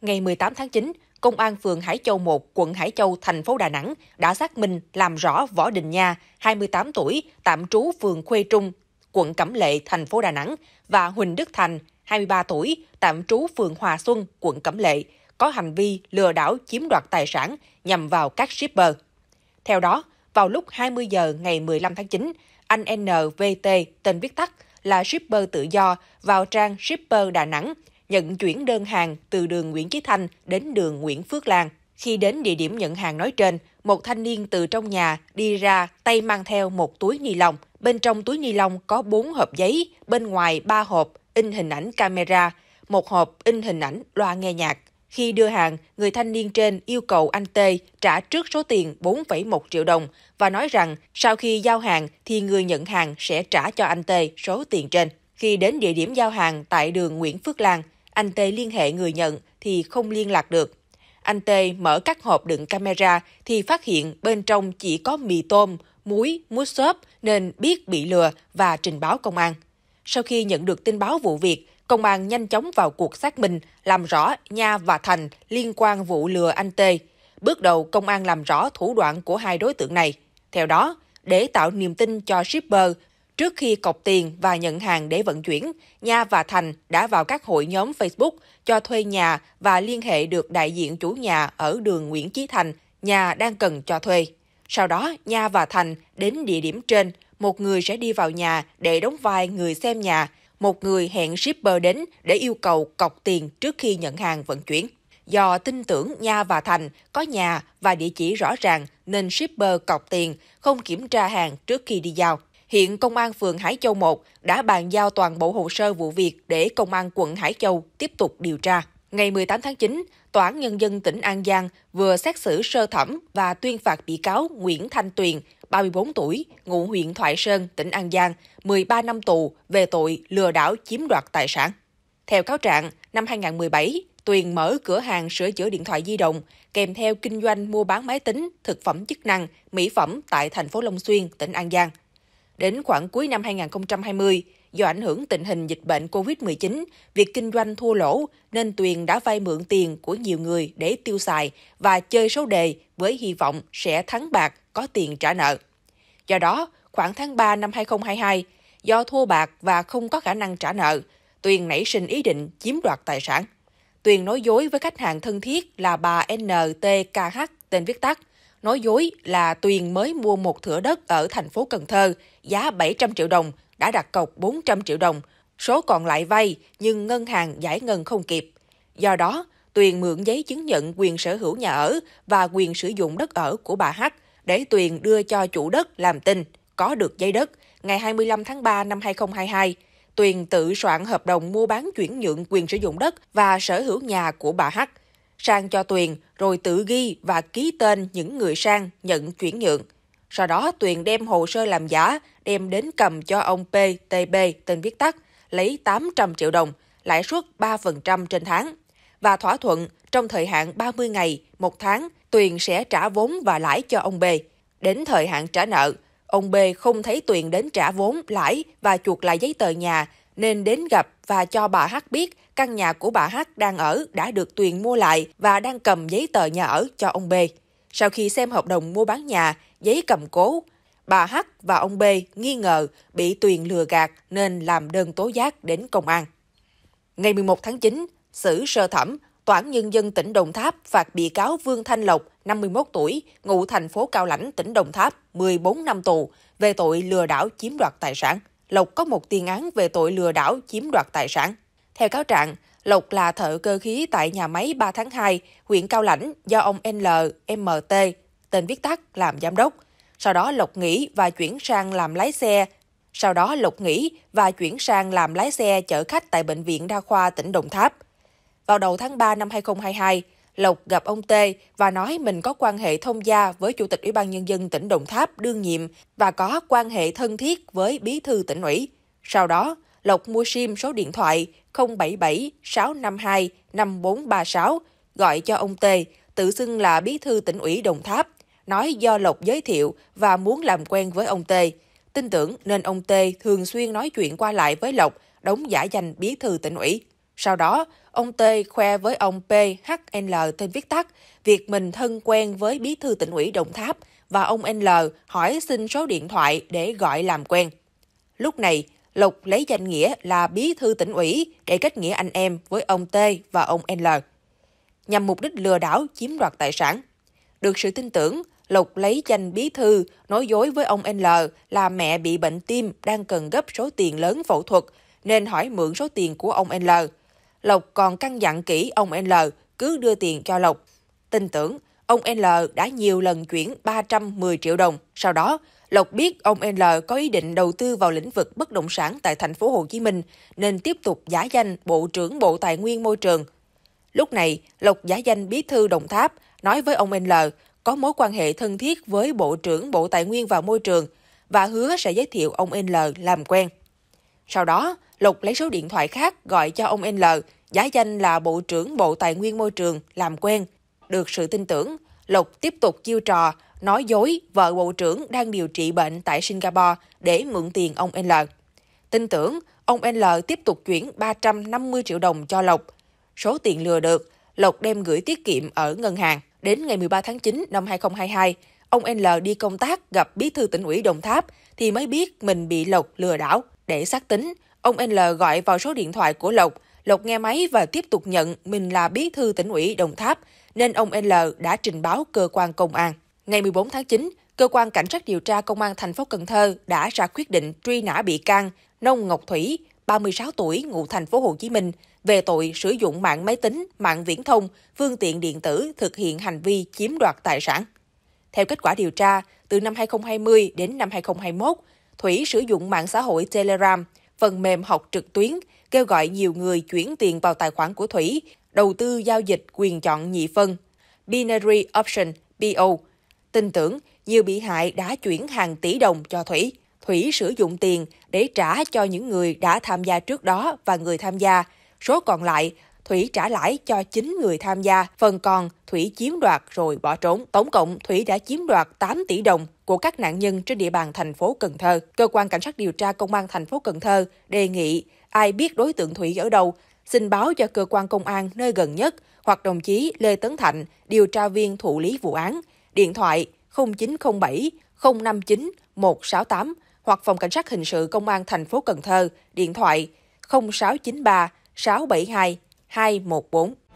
Ngày 18 tháng 9, Công an phường Hải Châu 1, quận Hải Châu, thành phố Đà Nẵng đã xác minh làm rõ Võ Đình Nha, 28 tuổi, tạm trú phường Khuê Trung, quận Cẩm Lệ, thành phố Đà Nẵng và Huỳnh Đức Thành, 23 tuổi, tạm trú phường Hòa Xuân, quận Cẩm Lệ, có hành vi lừa đảo chiếm đoạt tài sản nhằm vào các shipper. Theo đó, vào lúc 20 giờ ngày 15 tháng 9, anh NVT, tên viết tắt là shipper tự do, vào trang Shipper Đà Nẵng nhận chuyển đơn hàng từ đường Nguyễn Chí Thanh đến đường Nguyễn Phước Lan. Khi đến địa điểm nhận hàng nói trên, một thanh niên từ trong nhà đi ra tay mang theo một túi ni lông. Bên trong túi ni lông có bốn hộp giấy, bên ngoài ba hộp in hình ảnh camera, một hộp in hình ảnh loa nghe nhạc. Khi đưa hàng, người thanh niên trên yêu cầu anh Tê trả trước số tiền 4,1 triệu đồng và nói rằng sau khi giao hàng thì người nhận hàng sẽ trả cho anh Tê số tiền trên. Khi đến địa điểm giao hàng tại đường Nguyễn Phước Lan, anh Tê liên hệ người nhận thì không liên lạc được. Anh Tê mở các hộp đựng camera thì phát hiện bên trong chỉ có mì tôm, muối, muối xốp nên biết bị lừa và trình báo công an. Sau khi nhận được tin báo vụ việc, công an nhanh chóng vào cuộc xác minh, làm rõ Nha và Thành liên quan vụ lừa anh Tê. Bước đầu, công an làm rõ thủ đoạn của hai đối tượng này. Theo đó, để tạo niềm tin cho shipper, Trước khi cọc tiền và nhận hàng để vận chuyển, Nha và Thành đã vào các hội nhóm Facebook cho thuê nhà và liên hệ được đại diện chủ nhà ở đường Nguyễn Chí Thành, nhà đang cần cho thuê. Sau đó, Nha và Thành đến địa điểm trên, một người sẽ đi vào nhà để đóng vai người xem nhà, một người hẹn shipper đến để yêu cầu cọc tiền trước khi nhận hàng vận chuyển. Do tin tưởng Nha và Thành có nhà và địa chỉ rõ ràng nên shipper cọc tiền, không kiểm tra hàng trước khi đi giao. Hiện Công an phường Hải Châu 1 đã bàn giao toàn bộ hồ sơ vụ việc để Công an quận Hải Châu tiếp tục điều tra. Ngày 18 tháng 9, Tòa án Nhân dân tỉnh An Giang vừa xét xử sơ thẩm và tuyên phạt bị cáo Nguyễn Thanh Tuyền, 34 tuổi, ngụ huyện Thoại Sơn, tỉnh An Giang, 13 năm tù về tội lừa đảo chiếm đoạt tài sản. Theo cáo trạng, năm 2017, Tuyền mở cửa hàng sửa chữa điện thoại di động, kèm theo kinh doanh mua bán máy tính, thực phẩm chức năng, mỹ phẩm tại thành phố Long Xuyên, tỉnh An Giang. Đến khoảng cuối năm 2020, do ảnh hưởng tình hình dịch bệnh COVID-19, việc kinh doanh thua lỗ nên Tuyền đã vay mượn tiền của nhiều người để tiêu xài và chơi số đề với hy vọng sẽ thắng bạc có tiền trả nợ. Do đó, khoảng tháng 3 năm 2022, do thua bạc và không có khả năng trả nợ, Tuyền nảy sinh ý định chiếm đoạt tài sản. Tuyền nói dối với khách hàng thân thiết là bà NTKH tên viết tắt nói dối là Tuyền mới mua một thửa đất ở thành phố Cần Thơ, giá 700 triệu đồng, đã đặt cọc 400 triệu đồng, số còn lại vay nhưng ngân hàng giải ngân không kịp. Do đó, Tuyền mượn giấy chứng nhận quyền sở hữu nhà ở và quyền sử dụng đất ở của bà H để Tuyền đưa cho chủ đất làm tin, có được giấy đất. Ngày 25 tháng 3 năm 2022, Tuyền tự soạn hợp đồng mua bán chuyển nhượng quyền sử dụng đất và sở hữu nhà của bà H sang cho Tuyền rồi tự ghi và ký tên những người sang nhận chuyển nhượng. Sau đó Tuyền đem hồ sơ làm giả, đem đến cầm cho ông PTB tên viết tắt, lấy 800 triệu đồng, lãi suất 3% trên tháng. Và thỏa thuận trong thời hạn 30 ngày, một tháng, Tuyền sẽ trả vốn và lãi cho ông B. Đến thời hạn trả nợ, ông B không thấy Tuyền đến trả vốn, lãi và chuột lại giấy tờ nhà, nên đến gặp và cho bà H biết căn nhà của bà H đang ở đã được Tuyền mua lại và đang cầm giấy tờ nhà ở cho ông B. Sau khi xem hợp đồng mua bán nhà, giấy cầm cố, bà H và ông B nghi ngờ bị Tuyền lừa gạt nên làm đơn tố giác đến công an. Ngày 11 tháng 9, xử sơ thẩm, Tòa án Nhân dân tỉnh Đồng Tháp phạt bị cáo Vương Thanh Lộc, 51 tuổi, ngụ thành phố Cao Lãnh, tỉnh Đồng Tháp, 14 năm tù về tội lừa đảo chiếm đoạt tài sản. Lộc có một tiền án về tội lừa đảo chiếm đoạt tài sản theo cáo trạng, Lộc là thợ cơ khí tại nhà máy 3 tháng 2, huyện Cao Lãnh do ông l LMT, tên viết tắt, làm giám đốc. Sau đó Lộc nghỉ và chuyển sang làm lái xe. Sau đó Lộc nghỉ và chuyển sang làm lái xe chở khách tại Bệnh viện Đa khoa tỉnh Đồng Tháp. Vào đầu tháng 3 năm 2022, Lộc gặp ông T và nói mình có quan hệ thông gia với Chủ tịch Ủy ban Nhân dân tỉnh Đồng Tháp đương nhiệm và có quan hệ thân thiết với Bí thư tỉnh ủy. Sau đó, Lộc mua SIM số điện thoại 077 652 5436, gọi cho ông Tê, tự xưng là bí thư tỉnh ủy Đồng Tháp, nói do Lộc giới thiệu và muốn làm quen với ông Tê. Tin tưởng nên ông Tê thường xuyên nói chuyện qua lại với Lộc, đóng giả danh bí thư tỉnh ủy. Sau đó, ông Tê khoe với ông PHL tên viết tắt việc mình thân quen với bí thư tỉnh ủy Đồng Tháp và ông N hỏi xin số điện thoại để gọi làm quen. Lúc này, Lục lấy danh nghĩa là bí thư tỉnh ủy để kết nghĩa anh em với ông T và ông L. Nhằm mục đích lừa đảo chiếm đoạt tài sản. Được sự tin tưởng, Lục lấy danh bí thư nói dối với ông L là mẹ bị bệnh tim đang cần gấp số tiền lớn phẫu thuật nên hỏi mượn số tiền của ông L. Lộc còn căn dặn kỹ ông L cứ đưa tiền cho Lộc. Tin tưởng, ông L đã nhiều lần chuyển 310 triệu đồng, sau đó Lộc biết ông N có ý định đầu tư vào lĩnh vực bất động sản tại thành phố Hồ Chí Minh nên tiếp tục giả danh Bộ trưởng Bộ Tài nguyên Môi trường. Lúc này, Lộc giả danh Bí thư Đồng Tháp nói với ông N có mối quan hệ thân thiết với Bộ trưởng Bộ Tài nguyên và Môi trường và hứa sẽ giới thiệu ông N làm quen. Sau đó, Lộc lấy số điện thoại khác gọi cho ông N, giả danh là Bộ trưởng Bộ Tài nguyên Môi trường làm quen. Được sự tin tưởng, Lộc tiếp tục chiêu trò nói dối vợ bộ trưởng đang điều trị bệnh tại Singapore để mượn tiền ông L. Tin tưởng, ông L tiếp tục chuyển 350 triệu đồng cho Lộc. Số tiền lừa được, Lộc đem gửi tiết kiệm ở ngân hàng. Đến ngày 13 tháng 9 năm 2022, ông L đi công tác gặp bí thư tỉnh ủy Đồng Tháp thì mới biết mình bị Lộc lừa đảo. Để xác tính, ông L gọi vào số điện thoại của Lộc. Lộc nghe máy và tiếp tục nhận mình là bí thư tỉnh ủy Đồng Tháp, nên ông L đã trình báo cơ quan công an. Ngày 14 tháng 9, cơ quan cảnh sát điều tra công an thành phố Cần Thơ đã ra quyết định truy nã bị can Nông Ngọc Thủy, 36 tuổi, ngụ thành phố Hồ Chí Minh về tội sử dụng mạng máy tính, mạng viễn thông, phương tiện điện tử thực hiện hành vi chiếm đoạt tài sản. Theo kết quả điều tra, từ năm 2020 đến năm 2021, Thủy sử dụng mạng xã hội Telegram, phần mềm học trực tuyến, kêu gọi nhiều người chuyển tiền vào tài khoản của Thủy, đầu tư giao dịch quyền chọn nhị phân, Binary Option, BO, Tin tưởng, nhiều bị hại đã chuyển hàng tỷ đồng cho Thủy. Thủy sử dụng tiền để trả cho những người đã tham gia trước đó và người tham gia. Số còn lại, Thủy trả lãi cho chính người tham gia, phần còn Thủy chiếm đoạt rồi bỏ trốn. Tổng cộng, Thủy đã chiếm đoạt 8 tỷ đồng của các nạn nhân trên địa bàn thành phố Cần Thơ. Cơ quan cảnh sát điều tra công an thành phố Cần Thơ đề nghị ai biết đối tượng Thủy ở đâu xin báo cho cơ quan công an nơi gần nhất hoặc đồng chí Lê Tấn Thạnh, điều tra viên thụ lý vụ án điện thoại 0907 059 168 hoặc phòng cảnh sát hình sự công an thành phố Cần Thơ, điện thoại 0693 672 214.